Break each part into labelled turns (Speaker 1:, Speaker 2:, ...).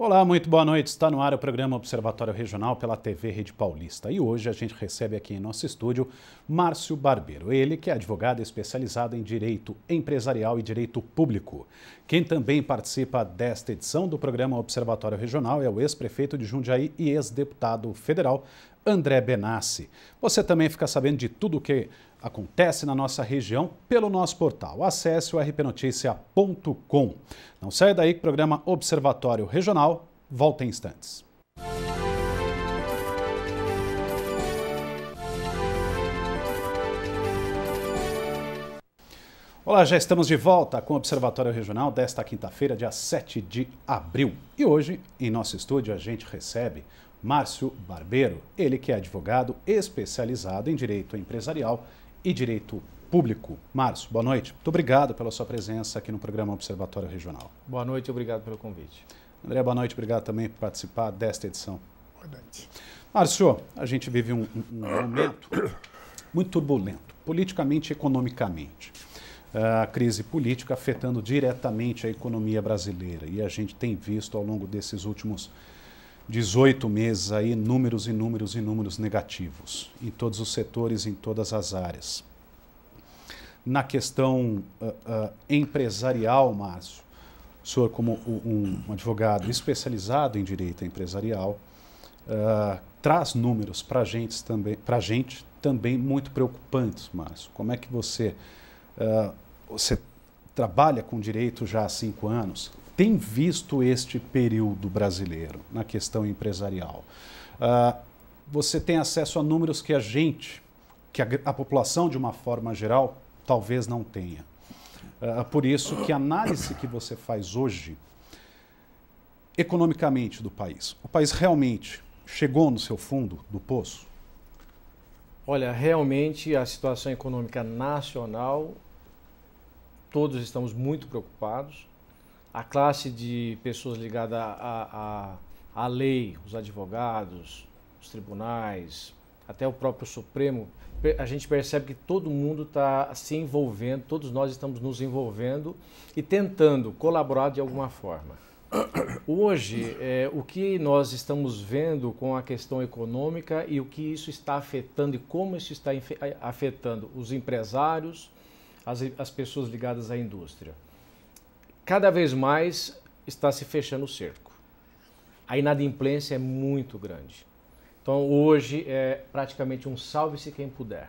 Speaker 1: Olá, muito boa noite. Está no ar o programa Observatório Regional pela TV Rede Paulista. E hoje a gente recebe aqui em nosso estúdio Márcio Barbeiro, ele que é advogado especializado em direito empresarial e direito público. Quem também participa desta edição do programa Observatório Regional é o ex-prefeito de Jundiaí e ex-deputado federal André Benassi. Você também fica sabendo de tudo o que acontece na nossa região pelo nosso portal. Acesse o rpnoticia.com. Não saia daí que o programa Observatório Regional volta em instantes. Olá, já estamos de volta com o Observatório Regional desta quinta-feira, dia 7 de abril. E hoje, em nosso estúdio, a gente recebe Márcio Barbeiro, ele que é advogado especializado em direito empresarial e Direito Público. Márcio, boa noite. Muito obrigado pela sua presença aqui no programa Observatório Regional.
Speaker 2: Boa noite, obrigado pelo convite.
Speaker 1: André, boa noite, obrigado também por participar desta edição. Boa
Speaker 2: noite. Márcio,
Speaker 1: a gente vive um, um momento muito turbulento, politicamente e economicamente ah, a crise política afetando diretamente a economia brasileira. E a gente tem visto ao longo desses últimos 18 meses aí, números e números e números negativos, em todos os setores, em todas as áreas. Na questão uh, uh, empresarial, Márcio, o senhor, como um, um advogado especializado em direito empresarial, uh, traz números para gente também, para gente também muito preocupantes, Márcio. Como é que você, você trabalha com direito já há cinco anos? tem visto este período brasileiro na questão empresarial? Uh, você tem acesso a números que a gente, que a, a população de uma forma geral, talvez não tenha. Uh, por isso que a análise que você faz hoje, economicamente do país, o país realmente chegou no seu fundo do
Speaker 2: poço? Olha, realmente a situação econômica nacional, todos estamos muito preocupados a classe de pessoas ligada à, à, à lei, os advogados, os tribunais, até o próprio Supremo, a gente percebe que todo mundo está se envolvendo, todos nós estamos nos envolvendo e tentando colaborar de alguma forma. Hoje, é, o que nós estamos vendo com a questão econômica e o que isso está afetando e como isso está afetando os empresários, as, as pessoas ligadas à indústria? cada vez mais está se fechando o cerco. A inadimplência é muito grande. Então hoje é praticamente um salve-se quem puder.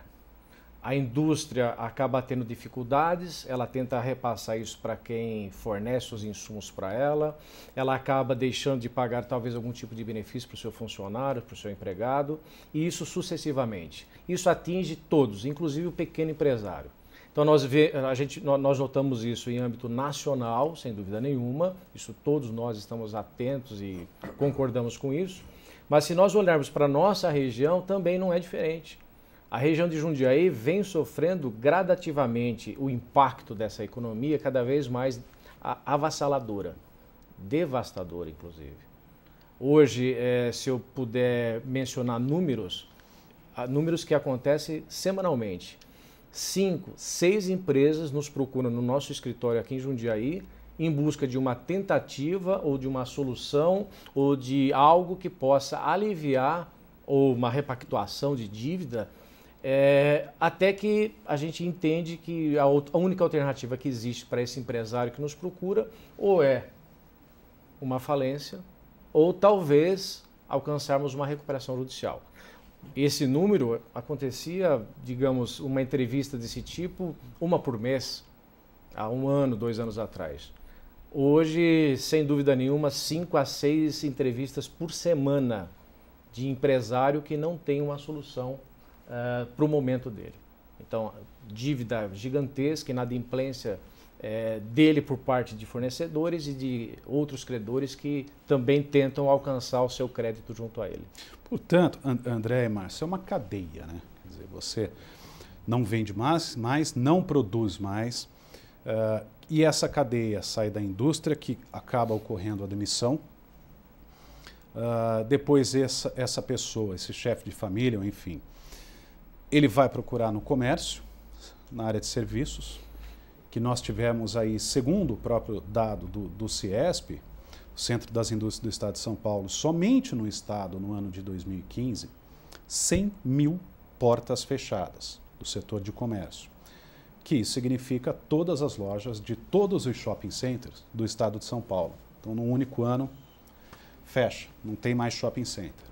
Speaker 2: A indústria acaba tendo dificuldades, ela tenta repassar isso para quem fornece os insumos para ela, ela acaba deixando de pagar talvez algum tipo de benefício para o seu funcionário, para o seu empregado, e isso sucessivamente. Isso atinge todos, inclusive o pequeno empresário. Então, nós, vê, eh, a gente, nós notamos isso em âmbito nacional, sem dúvida nenhuma, isso todos nós estamos atentos e concordamos com isso. Mas se nós olharmos para a nossa região, também não é diferente. A região de Jundiaí vem sofrendo gradativamente o impacto dessa economia cada vez mais avassaladora, devastadora, inclusive. Hoje, eh, se eu puder mencionar números, números que acontecem semanalmente cinco, seis empresas nos procuram no nosso escritório aqui em Jundiaí em busca de uma tentativa ou de uma solução ou de algo que possa aliviar ou uma repactuação de dívida, é, até que a gente entende que a, a única alternativa que existe para esse empresário que nos procura ou é uma falência ou talvez alcançarmos uma recuperação judicial esse número acontecia, digamos, uma entrevista desse tipo, uma por mês, há um ano, dois anos atrás. Hoje, sem dúvida nenhuma, cinco a seis entrevistas por semana de empresário que não tem uma solução uh, eh, para o momento dele. Então, dívida gigantesca, inadimplência é, dele por parte de fornecedores e de outros credores que também tentam alcançar o seu crédito junto a ele.
Speaker 1: Portanto, André e Márcio, é uma cadeia, né? Quer dizer, você não vende mais, mais não produz mais, uh, e essa cadeia sai da indústria, que acaba ocorrendo a demissão. Uh, depois, essa, essa pessoa, esse chefe de família, ou enfim, ele vai procurar no comércio, na área de serviços, que nós tivemos aí, segundo o próprio dado do, do CIESP, Centro das Indústrias do Estado de São Paulo, somente no Estado, no ano de 2015, 100 mil portas fechadas do setor de comércio, que significa todas as lojas de todos os shopping centers do Estado de São Paulo. Então, num único ano, fecha, não tem mais shopping center.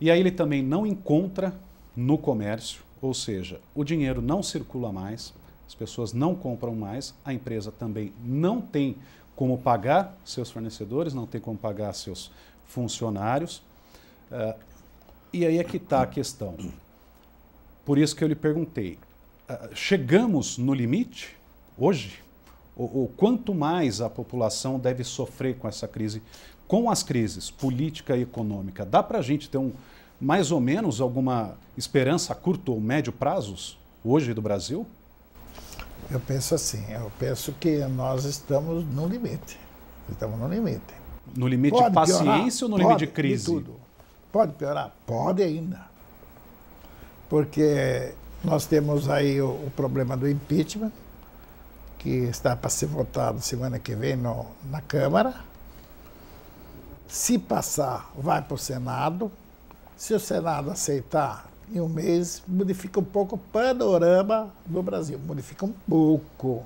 Speaker 1: E aí ele também não encontra no comércio, ou seja, o dinheiro não circula mais, as pessoas não compram mais, a empresa também não tem como pagar seus fornecedores, não tem como pagar seus funcionários. Uh, e aí é que está a questão. Por isso que eu lhe perguntei: uh, chegamos no limite hoje? Ou, ou quanto mais a população deve sofrer com essa crise, com as crises política e econômica? Dá para a gente ter um, mais ou menos alguma esperança a curto ou médio prazos hoje do Brasil?
Speaker 3: Eu penso assim, eu penso que nós estamos no limite. Estamos no limite. No limite pode de paciência piorar, ou no limite de crise? De tudo. Pode piorar? Pode ainda. Porque nós temos aí o, o problema do impeachment, que está para ser votado semana que vem no, na Câmara. Se passar, vai para o Senado. Se o Senado aceitar, em um mês, modifica um pouco o panorama do Brasil. Modifica um pouco.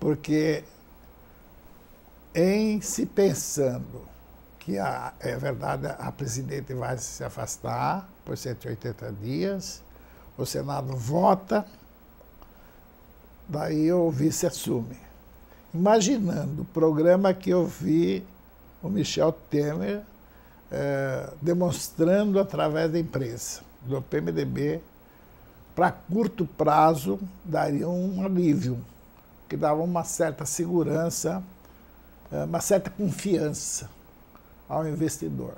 Speaker 3: Porque em se pensando que a, é verdade, a presidente vai se afastar por 180 dias, o Senado vota, daí o vice assume. Imaginando o programa que eu vi o Michel Temer eh, demonstrando através da imprensa do PMDB, para curto prazo, daria um alívio, que dava uma certa segurança, eh, uma certa confiança ao investidor.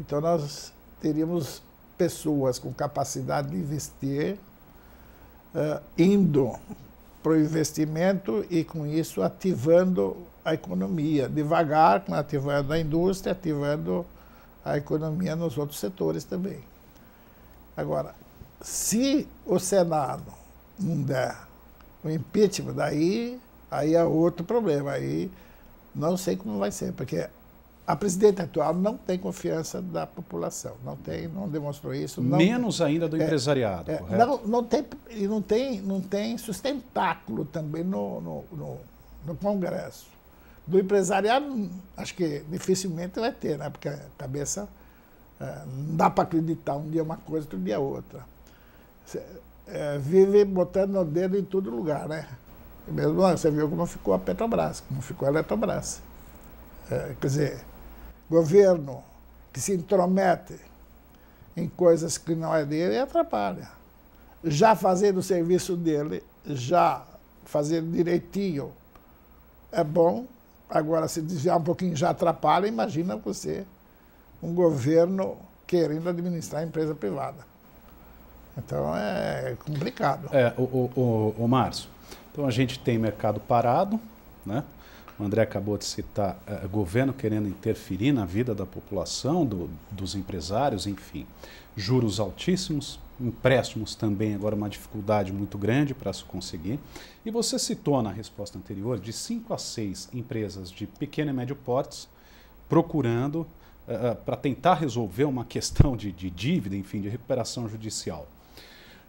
Speaker 3: Então, nós teríamos pessoas com capacidade de investir, eh, indo para o investimento e, com isso, ativando a economia, devagar, ativando a indústria, ativando a economia nos outros setores também. Agora, se o Senado não der o impeachment, daí, aí é outro problema. Aí não sei como vai ser, porque a presidente atual não tem confiança da população, não tem, não demonstrou isso. Não, Menos ainda do é, empresariado, é, não, não, tem, não, tem, não tem sustentáculo também no, no, no, no Congresso. Do empresariado, acho que dificilmente vai ter, né? porque a cabeça é, não dá para acreditar um dia uma coisa, outro dia outra. é, vive botando o dedo em todo lugar, né? E mesmo você viu como ficou a Petrobras, como ficou a Eletrobras. É, quer dizer, governo que se intromete em coisas que não é dele atrapalha. Já fazendo o serviço dele, já fazendo direitinho, é bom. Agora, se desviar um pouquinho já atrapalha, imagina você um governo querendo administrar a empresa privada.
Speaker 1: Então é complicado. É, o, o, o, o Márcio, então a gente tem mercado parado, né? O André acabou de citar é, governo querendo interferir na vida da população, do, dos empresários, enfim. Juros altíssimos, empréstimos também, agora uma dificuldade muito grande para se conseguir. E você citou na resposta anterior de 5 a 6 empresas de pequeno e médio porte procurando uh, eh, eh, para tentar resolver uma questão de, de, dívida, enfim, de recuperação judicial.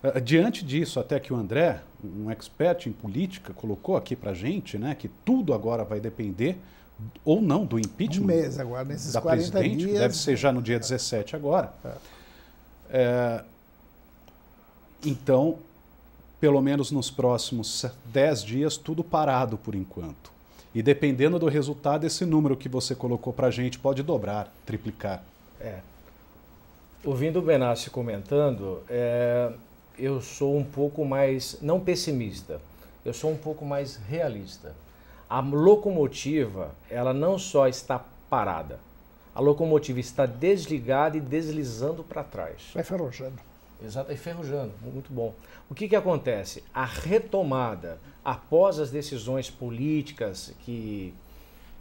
Speaker 1: Uh, diante disso, até que o André, um expert em política, colocou aqui para a gente né, que tudo agora vai depender ou não do
Speaker 3: impeachment um mês agora, nesses da presidente, dias... deve ser
Speaker 1: já no dia 17 né? agora. É. então, pelo menos nos próximos 10 dias, tudo parado por enquanto. E dependendo do resultado, esse número que você colocou para a gente pode dobrar, triplicar.
Speaker 2: É. Ouvindo o Benassi comentando, é, eu sou um pouco mais, não pessimista, eu sou um pouco mais realista. A locomotiva, ela não só está parada, a locomotiva está desligada e deslizando para trás. Vai ferrojando. Exato, enferrujando, muito bom. O que, que acontece? A retomada após as decisões políticas que,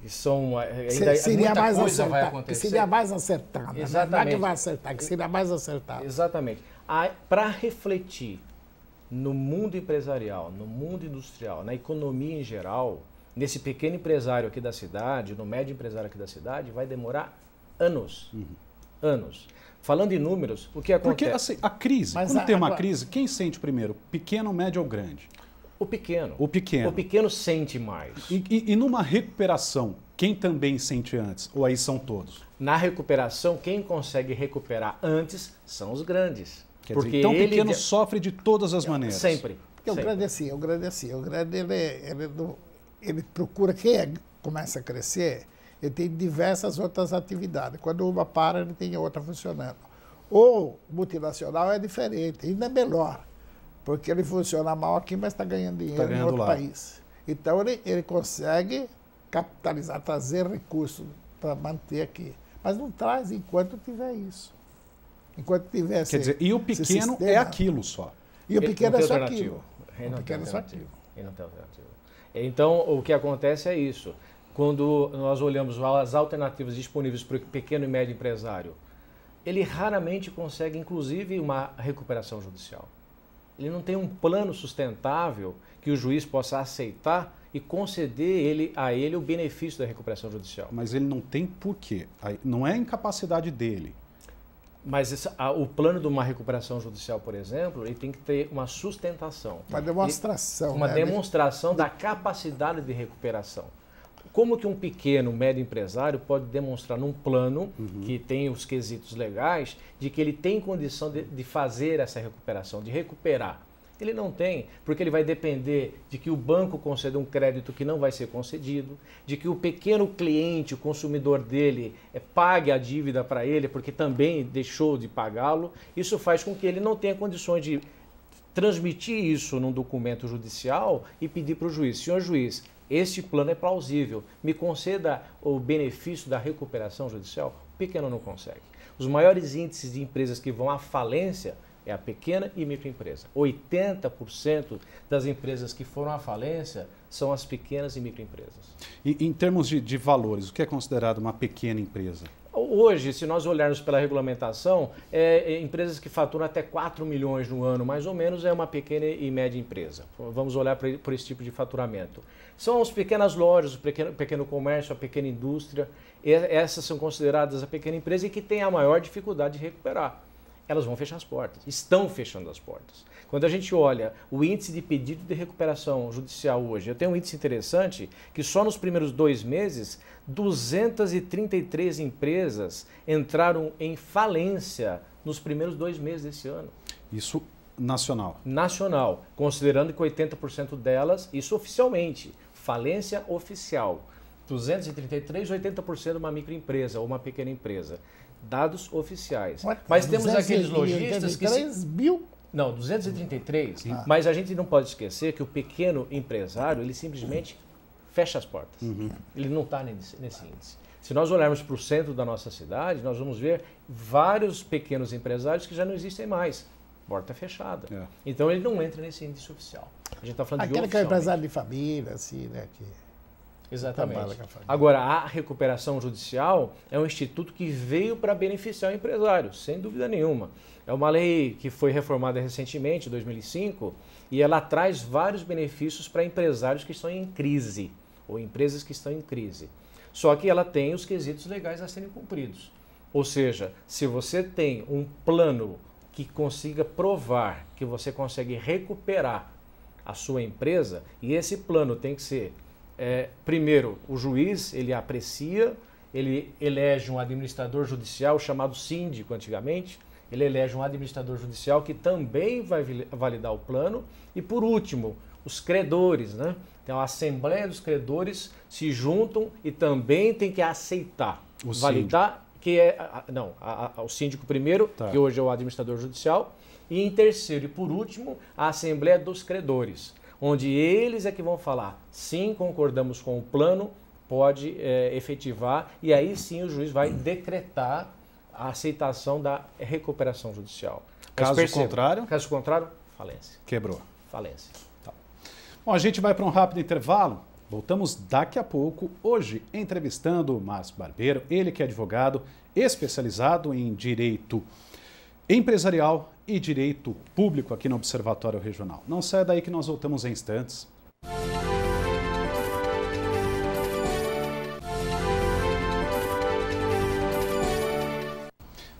Speaker 2: que são ainda, seria mais acertada, que seria mais
Speaker 3: acertada. Exatamente. Não é que vai acertar, que seria mais acertada.
Speaker 2: Exatamente. Para refletir no mundo empresarial, no mundo industrial, na economia em geral, nesse pequeno empresário aqui da cidade, no médio empresário aqui da cidade, vai demorar anos. Uhum. Anos. Falando em números, o que acontece? Porque assim, a crise, Mas quando a, tem uma crise,
Speaker 1: quem sente primeiro? Pequeno, médio ou grande? O pequeno.
Speaker 2: O pequeno. O pequeno sente mais. E, e, e, numa recuperação, quem também sente antes? Ou aí são todos? Na recuperação, quem consegue recuperar antes são os grandes. Quer porque dizer, então o pequeno sofre de todas as é, maneiras. Sempre. Porque o grande
Speaker 3: é assim, o grande é assim. O grande, ele, ele, ele procura, quem é, começa a crescer, ele tem diversas outras atividades. Quando uma para, ele tem outra funcionando. O multinacional é diferente, ainda é melhor, porque ele funciona mal aqui, mas está ganhando dinheiro tá ganhando tá em outro lá. país. Então, ele, ele consegue capitalizar, trazer recursos para manter aqui. Mas não traz enquanto tiver isso. Enquanto tiver Quer dizer, e o pequeno é
Speaker 1: aquilo só.
Speaker 3: E o pequeno é, é só aquilo. O pequeno é só aquilo.
Speaker 2: E não tem alternativa. Então, o que acontece é isso quando nós olhamos as alternativas disponíveis para o pequeno e médio empresário, ele raramente consegue, inclusive, uma recuperação judicial. Ele não tem um plano sustentável que o juiz possa aceitar e conceder ele, a ele o benefício da recuperação judicial. Mas ele não tem porquê. Não é a incapacidade dele. Mas esse, a, o plano de uma recuperação judicial, por exemplo, ele tem que ter uma sustentação. Uma demonstração. Ele, uma né? demonstração da capacidade de recuperação. Como que um pequeno, médio empresário pode demonstrar num plano uhum. que tem os quesitos legais de que ele tem condição de, de fazer essa recuperação, de recuperar? Ele não tem, porque ele vai depender de que o banco conceda um crédito que não vai ser concedido, de que o pequeno cliente, o consumidor dele, é, pague a dívida para ele, porque também deixou de pagá-lo. Isso faz com que ele não tenha condições de transmitir isso num documento judicial e pedir para o juiz: senhor juiz, este plano é plausível. Me conceda o benefício da recuperação judicial? O pequeno não consegue. Os maiores índices de empresas que vão à falência é a pequena e microempresa. 80% das empresas que foram à falência são as pequenas e microempresas.
Speaker 1: E em termos de, de valores, o que é considerado uma pequena empresa?
Speaker 2: Hoje, se nós olharmos pela regulamentação, é, é empresas que faturam até 4 milhões no ano, mais ou menos, é uma pequena e média empresa. Vamos olhar por esse tipo de faturamento. São as pequenas lojas, o pequeno, pequeno comércio, a pequena indústria. É, essas são consideradas a pequena empresa e que tem a maior dificuldade de recuperar elas vão fechar as portas, estão fechando as portas. Quando a gente olha o índice de pedido de recuperação judicial hoje, eu tenho um índice interessante que só nos primeiros dois meses 233 empresas entraram em falência nos primeiros dois meses desse ano. Isso nacional? Nacional, considerando que 80% delas, isso oficialmente, falência oficial. 233, 80% uma microempresa ou uma pequena empresa. Dados oficiais. Ué, mas temos aqueles lojistas que. 3 se... mil? Não, 233, ah. mas a gente não pode esquecer que o pequeno empresário, ele simplesmente fecha as portas. Uhum. Ele não está nesse, nesse índice. Se nós olharmos para o centro da nossa cidade, nós vamos ver vários pequenos empresários que já não existem mais. Porta fechada. É. Então ele não
Speaker 3: entra nesse índice oficial. A
Speaker 2: gente está falando Aquela de Aquele que é empresário
Speaker 3: de família, assim, né? Que Exatamente.
Speaker 2: Agora, a recuperação judicial é um instituto que veio para beneficiar o empresário, sem dúvida nenhuma. É uma lei que foi reformada recentemente, em 2005, e ela traz vários benefícios para empresários que estão em crise ou empresas que estão em crise. Só que ela tem os quesitos legais a serem cumpridos. Ou seja, se você tem um plano que consiga provar que você consegue recuperar a sua empresa, e esse plano tem que ser, é, primeiro, o juiz, ele aprecia, ele elege um administrador judicial chamado síndico antigamente, ele elege um administrador judicial que também vai validar o plano, e por último, os credores, né? Então a Assembleia dos Credores se juntam e também tem que aceitar, o validar síndico. que é não, a, a, o síndico primeiro, tá. que hoje é o administrador judicial, e em terceiro e por último, a Assembleia dos Credores, onde eles é que vão falar: "Sim, concordamos com o plano, pode é, efetivar" e aí sim o juiz vai decretar a aceitação da recuperação judicial. Caso
Speaker 1: contrário? Caso contrário, falência. Quebrou. Falência. Bom, a gente vai para um rápido intervalo. Voltamos daqui a pouco, hoje entrevistando o Márcio Barbeiro, ele que é advogado especializado em direito empresarial e direito público aqui no Observatório Regional. Não saia daí que nós voltamos em instantes.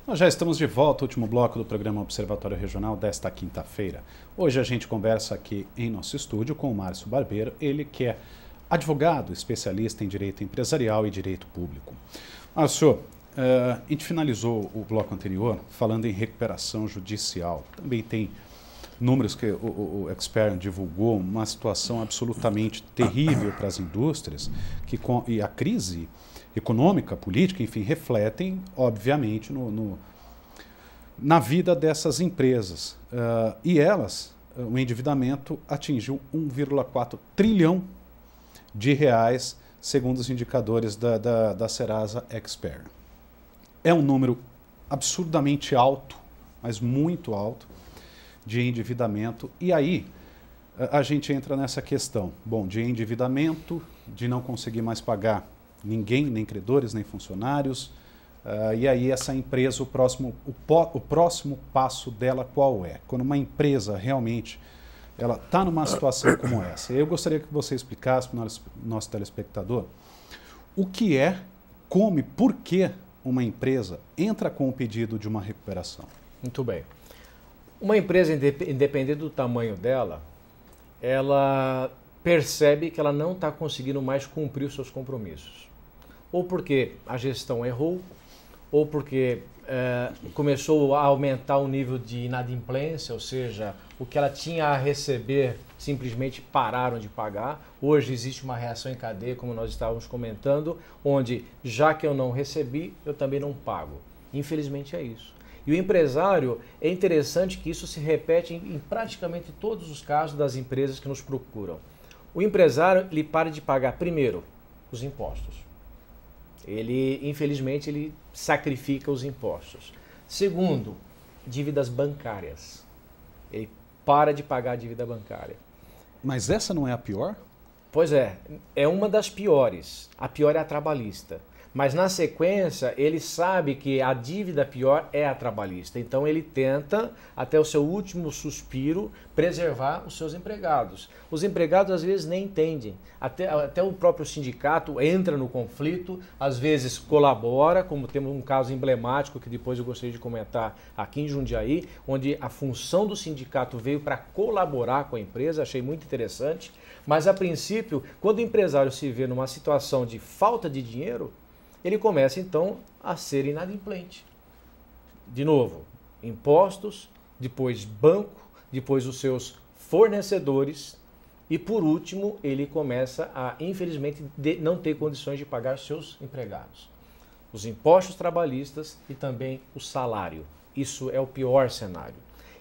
Speaker 1: Nós já estamos de volta ao último bloco do programa Observatório Regional desta quinta-feira. Hoje a gente conversa aqui em nosso estúdio com o Márcio Barbeiro, ele que é advogado, especialista em direito empresarial e direito público. Márcio, eh, a gente finalizou o bloco anterior falando em recuperação judicial. Também tem números que o, o Expert divulgou, uma situação absolutamente terrível para as indústrias que com, e a crise econômica, política, enfim, refletem, obviamente, no, no na vida dessas empresas. Uh, e elas, ah, o endividamento atingiu 1,4 trilhão de reais, segundo os indicadores da, da, da Serasa Expert. É um número absurdamente alto, mas muito alto, de endividamento. E aí a gente entra nessa questão, bom, de endividamento, de não conseguir mais pagar ninguém, nem credores, nem funcionários. Uh, e aí essa empresa, o próximo, o, po, o, próximo passo dela qual é? Quando uma empresa realmente ela está numa situação como essa. Eu gostaria que você explicasse para o nosso, nosso telespectador o que é, como e por que uma empresa entra com o pedido de uma recuperação. Muito bem.
Speaker 2: Uma empresa, independente do tamanho dela, ela percebe que ela não está conseguindo mais cumprir os seus compromissos ou porque a gestão errou, ou porque eh, começou a aumentar o nível de inadimplência, ou seja, o que ela tinha a receber simplesmente pararam de pagar. Hoje existe uma reação em cadeia, como nós estávamos comentando, onde já que eu não recebi, eu também não pago. Infelizmente é isso. E o empresário, é interessante que isso se repete em, em praticamente todos os casos das empresas que nos procuram. O empresário, ele para de pagar, primeiro, os impostos. Ele, infelizmente, ele sacrifica os impostos. Segundo, dívidas bancárias. Ele para de pagar a dívida bancária.
Speaker 1: Mas essa não é a
Speaker 2: pior? Pois é, é uma das piores. A pior é a trabalhista. Mas na sequência, ele sabe que a dívida pior é a trabalhista. Então ele tenta, até o seu último suspiro, preservar os seus empregados. Os empregados às vezes nem entendem. Até, até o próprio sindicato entra no conflito, às vezes colabora, como temos um caso emblemático que depois eu gostaria de comentar aqui em Jundiaí, onde a função do sindicato veio para colaborar com a empresa, achei muito interessante. Mas a princípio, quando o empresário se vê numa situação de falta de dinheiro, ele começa então a ser inadimplente. De novo, impostos, depois banco, depois os seus fornecedores e por último ele começa a infelizmente não ter condições de pagar seus empregados. Os impostos trabalhistas e também o salário. Isso é o pior cenário.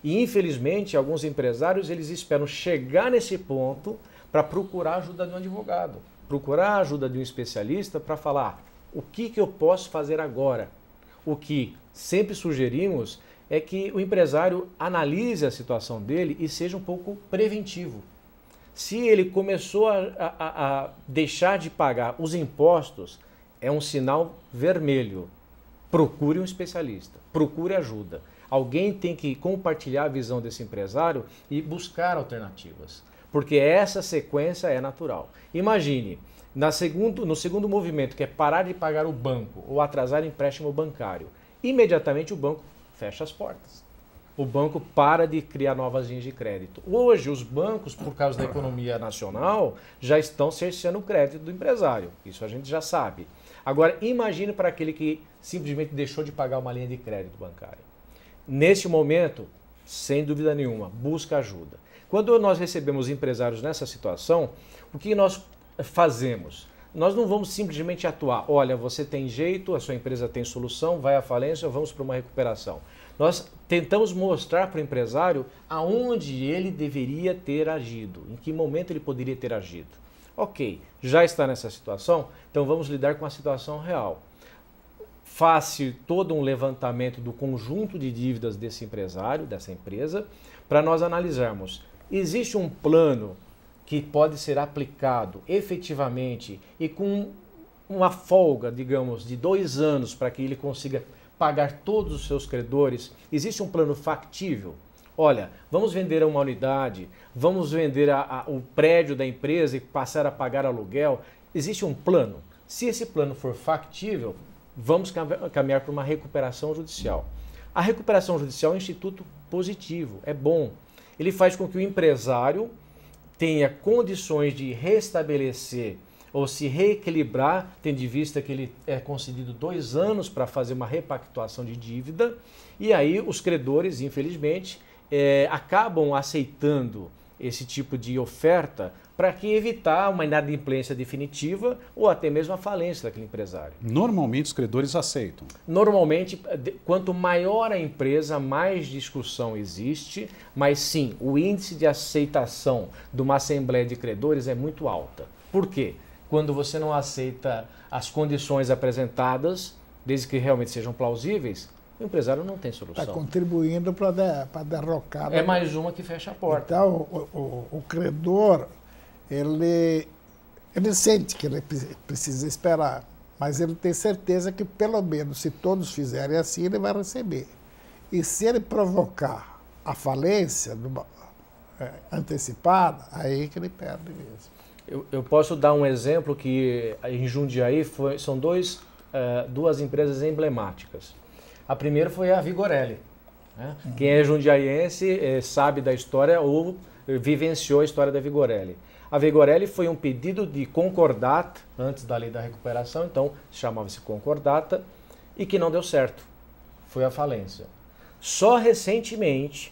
Speaker 2: E infelizmente alguns empresários eles esperam chegar nesse ponto para procurar a ajuda de um advogado, procurar a ajuda de um especialista para falar o que, que eu posso fazer agora? O que sempre sugerimos é que o empresário analise a situação dele e seja um pouco preventivo. Se ele começou a, a, a deixar de pagar os impostos, é um sinal vermelho. Procure um especialista, procure ajuda. Alguém tem que compartilhar a visão desse empresário e buscar alternativas porque essa sequência é natural. Imagine, na segundo, no segundo movimento, que é parar de pagar o banco ou atrasar empréstimo bancário, imediatamente o banco fecha as portas. O banco para de criar novas linhas de crédito. Hoje, os bancos, por causa da economia nacional, já estão cerceando o crédito do empresário. Isso a gente já sabe. Agora, imagine para aquele que simplesmente deixou de pagar uma linha de crédito bancário. Neste momento, sem dúvida nenhuma, busca ajuda. Quando nós recebemos empresários nessa situação, o que nós fazemos? Nós não vamos simplesmente atuar, olha, você tem jeito, a sua empresa tem solução, vai à falência, vamos para uma recuperação. Nós tentamos mostrar para o empresário aonde ele deveria ter agido, em que momento ele poderia ter agido. Ok, já está nessa situação, então vamos lidar com a situação real faça todo um levantamento do conjunto de dívidas desse empresário, dessa empresa, para nós analisarmos Existe um plano que pode ser aplicado efetivamente e com uma folga, digamos, de dois anos para que ele consiga pagar todos os seus credores? Existe um plano factível? Olha, vamos vender uma unidade, vamos vender a, a, o prédio da empresa e passar a pagar aluguel. Existe um plano. Se esse plano for factível, vamos caminhar para uma recuperação judicial. A recuperação judicial é um instituto positivo, é bom, ele faz com que o empresário tenha condições de restabelecer ou se reequilibrar, tendo em vista que ele é concedido dois anos para fazer uma repactuação de dívida, e aí os credores, infelizmente, é, acabam aceitando esse tipo de oferta para que evitar uma inadimplência definitiva ou até mesmo a falência daquele empresário. Normalmente os credores aceitam. Normalmente, quanto maior a empresa, mais discussão existe, mas sim, o índice de aceitação de uma assembleia de credores é muito alta. Por quê? Quando você não aceita as condições apresentadas, desde que realmente sejam plausíveis, o empresário não tem tá solução. Está
Speaker 3: contribuindo para derrocar. É né? mais uma que fecha a porta. Então, o, o, o credor ele, ele sente que ele precisa esperar, mas ele tem certeza que, pelo menos, se todos fizerem assim, ele vai receber. E se ele provocar a falência numa, é, antecipada, aí que ele perde mesmo.
Speaker 2: Eu, eu, posso dar um exemplo que eh, em Jundiaí foi, são dois, uh, duas empresas emblemáticas. A primeira foi a Vigorelli. Né? Uhum. Quem é jundiaiense é, sabe da história ou vivenciou a história da Vigorelli. A Vigorelli foi um pedido de concordata antes da lei da recuperação, então chamava-se concordata, e que não deu certo. Foi a falência. Só recentemente,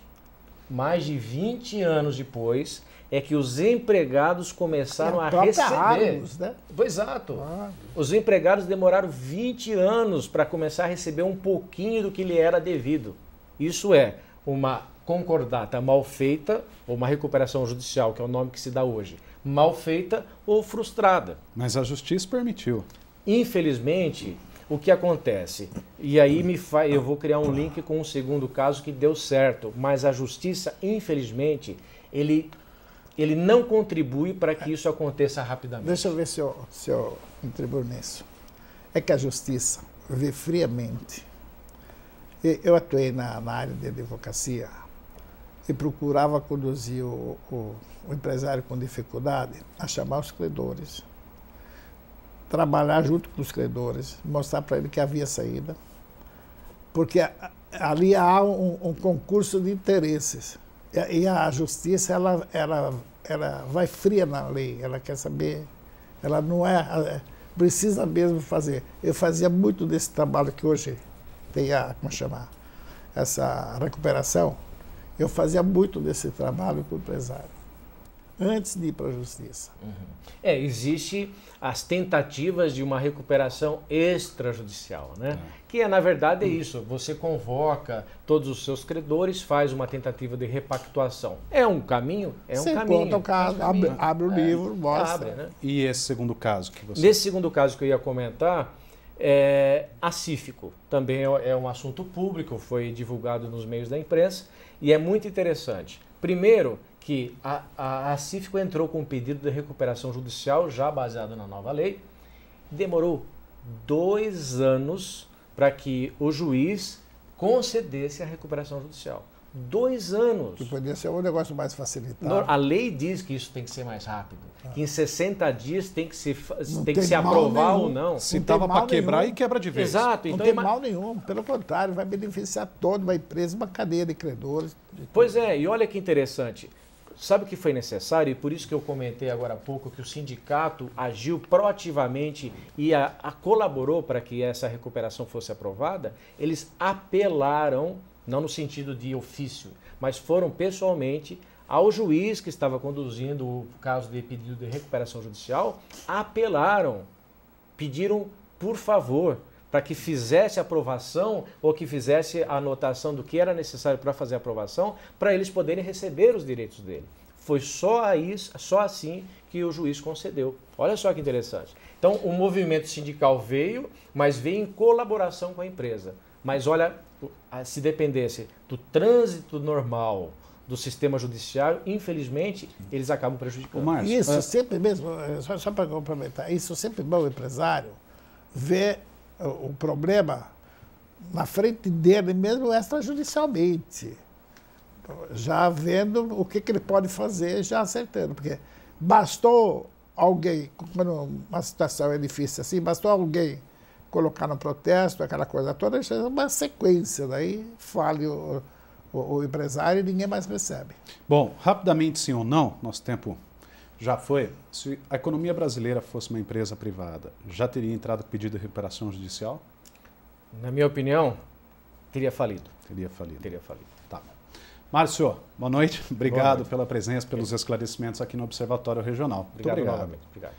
Speaker 2: mais de 20 anos depois, é que os empregados começaram é a, a receber. Argos, né? Exato. Ah. Os empregados demoraram 20 anos para começar a receber um pouquinho do que lhe era devido. Isso é uma concordata mal feita, ou uma recuperação judicial, que é o nome que se dá hoje, mal feita ou frustrada. Mas a justiça permitiu. Infelizmente, o que acontece? E aí me fa... eu vou criar um link com um segundo caso que deu certo, mas a justiça, infelizmente, ele, ele não contribui para que isso aconteça rapidamente. Deixa
Speaker 3: eu ver se eu, se eu contribuo nisso. É que a justiça vê friamente. Eu atuei na, na área de advocacia e procurava conduzir o, o, o, empresário com dificuldade a chamar os credores, trabalhar junto com os credores, mostrar para ele que havia saída, porque ali há um, um concurso de interesses e a justiça ela, ela, ela vai fria na lei, ela quer saber, ela não é, é precisa mesmo fazer. Eu fazia muito desse trabalho que hoje tem a como chamar essa recuperação eu fazia muito desse trabalho com o empresário antes de ir para a justiça. Uhum.
Speaker 2: É, existe as tentativas de uma recuperação extrajudicial, né? Uhum. Que é na verdade é isso. Você convoca todos os seus credores, faz uma tentativa de repactuação. É um caminho, é um você Conta o caso, é um Abre, abre, o é. livro, é, mostra. Abre, né? E esse segundo caso que você? Nesse segundo caso que eu ia comentar, é, acífico também é, é um assunto público, foi divulgado nos meios da imprensa e é muito interessante. Primeiro, que a, a Acífico entrou com um pedido de recuperação judicial já baseado na nova lei. Demorou dois anos para que o juiz concedesse a recuperação judicial
Speaker 3: dois anos. Que poderia ser um negócio mais facilitado. A
Speaker 2: lei diz que isso tem que ser mais rápido. Ah. Que em 60 dias tem que se, tem que se aprovar nenhum. ou não. Se estava para quebrar nenhum. e quebra de vez. Exato. Não então tem ima... É mal
Speaker 3: nenhum. Pelo contrário, vai beneficiar toda uma empresa, uma cadeia de credores.
Speaker 2: De pois é, e olha que interessante. Sabe o que foi necessário? E por isso que eu comentei agora há pouco que o sindicato agiu proativamente e a, a colaborou para que essa recuperação fosse aprovada. Eles apelaram não no sentido de ofício, mas foram pessoalmente ao juiz que estava conduzindo o caso de pedido de recuperação judicial, apelaram, pediram por favor para que fizesse aprovação ou que fizesse a anotação do que era necessário para fazer a aprovação, para eles poderem receber os direitos dele. Foi só, aí, só assim que o juiz concedeu. Olha só que interessante. Então, o movimento sindical veio, mas veio em colaboração com a empresa. Mas olha se dependesse do trânsito normal do sistema judiciário, infelizmente, eles acabam prejudicando. Mas, isso é.
Speaker 3: sempre mesmo, é, só, só para complementar, isso sempre bom o empresário ver o problema na frente dele, mesmo extrajudicialmente, já vendo o que, que ele pode fazer, já acertando, porque bastou alguém, quando uma situação é difícil assim, bastou alguém colocar no protesto, aquela coisa toda, isso é uma sequência, daí fale o, o, o empresário e ninguém mais recebe.
Speaker 1: Bom, rapidamente sim ou não, nosso tempo já foi. Se a economia brasileira fosse uma empresa privada, já teria entrado pedido de recuperação judicial?
Speaker 2: Na minha opinião, teria falido. Teria falido. Teria falido. Tá bom.
Speaker 1: Márcio, boa noite. Obrigado boa noite. pela presença, pelos esclarecimentos aqui no Observatório Regional. Obrigado, Muito obrigado. obrigado.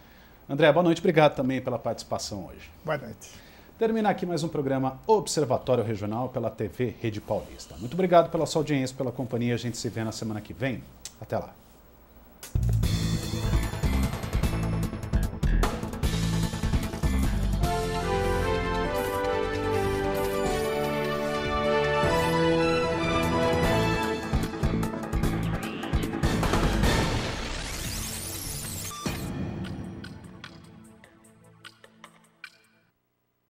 Speaker 1: André, boa noite. Obrigado também pela participação hoje. Boa noite. Termina aqui mais um programa Observatório Regional pela TV Rede Paulista. Muito obrigado pela sua audiência, pela companhia. A gente se vê na semana que vem. Até lá.